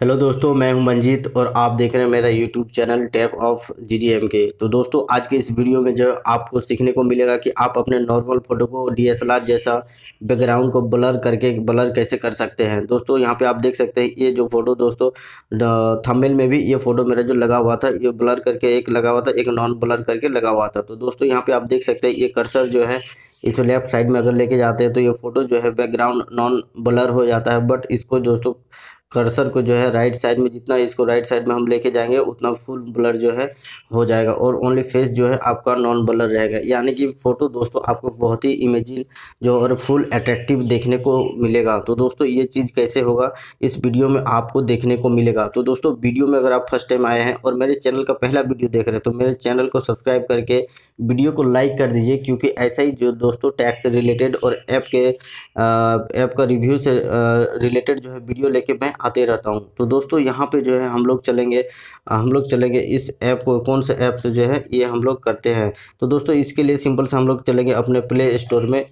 hello दोस्तों मैं हूं मंजीत और आप देख रहे हैं मेरा YouTube channel tap of G G M K तो दोस्तों आज के इस वीडियो में जो आपको सीखने को मिलेगा कि आप अपने नॉर्मल फ़ोटो को डीएसएलआर जैसा बैकग्राउंड को ब्लर करके ब्लर कैसे कर सकते हैं दोस्तों यहां पे आप देख सकते हैं ये जो फ़ोटो दोस्तों थंबनेल में भी ये फ़ोटो मेरा जो लगा हुआ था ये ब्लर करके एक लगा हुआ था एक नॉन ब्लर करके लगा हुआ था तो दोस्तों यहाँ पर आप देख सकते हैं ये कर्सर जो है इस लेफ्ट साइड में अगर लेके जाते हैं तो ये फ़ोटो जो है बैकग्राउंड नॉन ब्लर हो जाता है बट इसको दोस्तों कर्सर को जो है राइट साइड में जितना इसको राइट साइड में हम लेके जाएंगे उतना फुल ब्लर जो है हो जाएगा और ओनली फेस जो है आपका नॉन ब्लर रहेगा यानी कि फ़ोटो दोस्तों आपको बहुत ही इमेजिन जो और फुल अट्रैक्टिव देखने को मिलेगा तो दोस्तों ये चीज़ कैसे होगा इस वीडियो में आपको देखने को मिलेगा तो दोस्तों वीडियो में अगर आप फर्स्ट टाइम आए हैं और मेरे चैनल का पहला वीडियो देख रहे हैं तो मेरे चैनल को सब्सक्राइब करके वीडियो को लाइक कर दीजिए क्योंकि ऐसा ही जो दोस्तों टैक्स से रिलेटेड और ऐप के ऐप का रिव्यू से रिलेटेड जो है वीडियो लेके मैं आते रहता हूँ तो दोस्तों यहाँ पे जो है हम लोग चलेंगे हम लोग चलेंगे इस ऐप को कौन से ऐप से जो है ये हम लोग करते हैं तो दोस्तों इसके लिए सिंपल से हम लोग चलेंगे अपने प्ले स्टोर में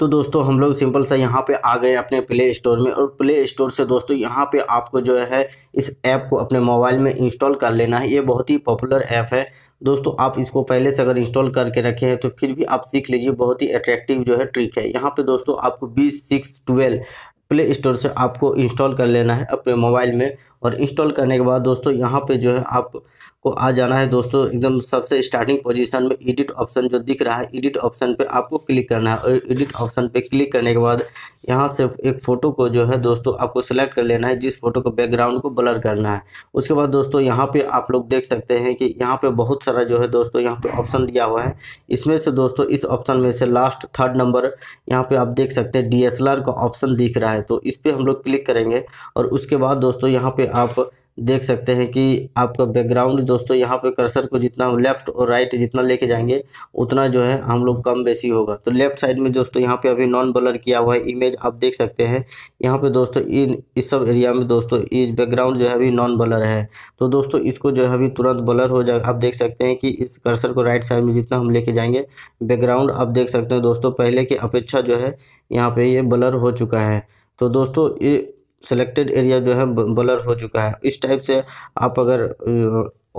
तो दोस्तों हम लोग सिंपल सा यहाँ पे आ गए अपने प्ले स्टोर में और प्ले स्टोर से दोस्तों यहाँ पे आपको जो है इस ऐप को अपने मोबाइल में इंस्टॉल कर लेना है ये बहुत ही पॉपुलर ऐप है दोस्तों आप इसको पहले से अगर इंस्टॉल करके रखे हैं तो फिर भी आप सीख लीजिए बहुत ही अट्रैक्टिव जो है ट्रिक है यहाँ पर दोस्तों आपको बी सिक्स प्ले स्टोर से आपको इंस्टॉल कर लेना है अपने मोबाइल में और इंस्टॉल करने के बाद दोस्तों यहाँ पर जो है आप आपको आ जाना है दोस्तों एकदम सबसे स्टार्टिंग पोजीशन में एडिट ऑप्शन जो दिख रहा है एडिट ऑप्शन पे आपको क्लिक करना है और एडिट ऑप्शन पे क्लिक करने के बाद यहाँ से एक फ़ोटो को जो है दोस्तों आपको सेलेक्ट कर लेना है जिस फोटो को बैकग्राउंड को ब्लर करना है उसके बाद दोस्तों यहाँ पर आप लोग देख सकते हैं कि यहाँ पर बहुत सारा जो है दोस्तों यहाँ पर ऑप्शन दिया हुआ है इसमें से दोस्तों इस ऑप्शन में से लास्ट थर्ड नंबर यहाँ पर आप देख सकते हैं डी का ऑप्शन दिख रहा है तो इस पर हम लोग क्लिक करेंगे और उसके बाद दोस्तों यहाँ पर आप देख सकते हैं कि आपका बैकग्राउंड दोस्तों यहाँ पे कर्सर को जितना लेफ्ट और राइट जितना लेके जाएंगे उतना जो है हम लोग कम बेसी होगा तो लेफ्ट साइड में दोस्तों यहाँ पे अभी नॉन ब्लर किया हुआ है इमेज आप देख सकते हैं यहाँ पे दोस्तों इन इस सब एरिया में दोस्तों ये बैकग्राउंड जो है अभी नॉन ब्लर है तो दोस्तों इसको जो है अभी तुरंत ब्लर हो जाए आप देख सकते हैं कि इस कर्सर को राइट साइड में जितना हम लेके जाएंगे बैकग्राउंड आप देख सकते हैं दोस्तों पहले की अपेक्षा जो है यहाँ पर ये ब्लर हो चुका है तो दोस्तों ये सेलेक्टेड एरिया जो है ब्लर हो चुका है इस टाइप से आप अगर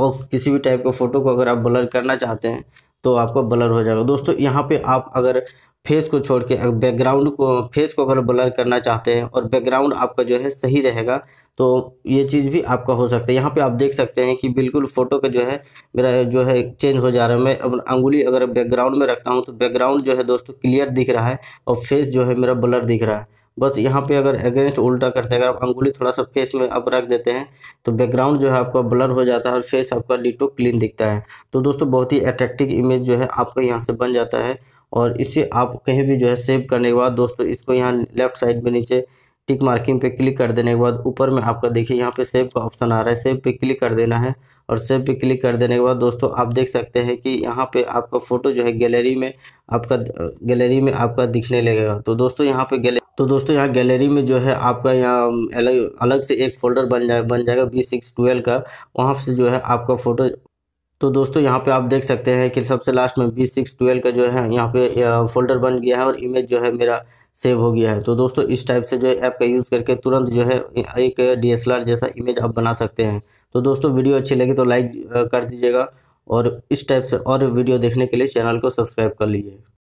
और किसी भी टाइप के फ़ोटो को अगर आप ब्लर करना चाहते हैं तो आपका ब्लर हो जाएगा दोस्तों यहाँ पे आप अगर फेस को छोड़ के बैकग्राउंड को फेस को अगर ब्लर करना चाहते हैं और बैकग्राउंड आपका जो है सही रहेगा तो ये चीज़ भी आपका हो सकता है यहाँ पे आप देख सकते हैं कि बिल्कुल फ़ोटो का जो है मेरा जो है चेंज हो जा रहा है मैं अब अंगुली अगर बैकग्राउंड में रखता हूँ तो बैकग्राउंड जो है दोस्तों क्लियर दिख रहा है और फेस जो है मेरा ब्लर दिख रहा है बस यहाँ पे अगर अगेंस्ट उल्टा करते हैं अगर आप अंगुली थोड़ा सा फेस में आप रख देते हैं तो बैकग्राउंड जो है आपका ब्लर हो जाता है और फेस आपका डिटो क्लीन दिखता है तो दोस्तों बहुत ही अट्रैक्टिव इमेज जो है आपका यहाँ से बन जाता है और इसे आप कहीं भी जो है सेव करने के बाद दोस्तों इसको यहाँ लेफ्ट साइड में नीचे टिक मार्किंग पे क्लिक कर देने के बाद ऊपर में आपका देखिए यहाँ पे सेव का ऑप्शन आ रहा है सेव पे क्लिक कर देना है और सेव पे क्लिक कर देने के बाद दोस्तों आप देख सकते हैं कि यहाँ पे आपका फ़ोटो जो है गैलरी में आपका गैलरी में आपका दिखने लगेगा तो दोस्तों यहाँ पे गैलरी तो दोस्तों यहाँ गैलरी में जो है आपका यहाँ अलग अलग से एक फ़ोल्डर बन जाए बन जाएगा बी सिक्स ट्वेल्व का वहाँ से जो है आपका फ़ोटो तो दोस्तों यहाँ पे आप देख सकते हैं कि सबसे लास्ट में बी सिक्स ट्वेल्व का जो है यहाँ पे फ़ोल्डर बन गया है और इमेज जो है मेरा सेव हो गया है तो दोस्तों इस टाइप से जो है ऐप का यूज़ करके तुरंत जो है एक डी जैसा इमेज आप बना सकते हैं तो दोस्तों वीडियो अच्छी लगी तो लाइक कर दीजिएगा और इस टाइप से और वीडियो देखने के लिए चैनल को सब्सक्राइब कर लीजिए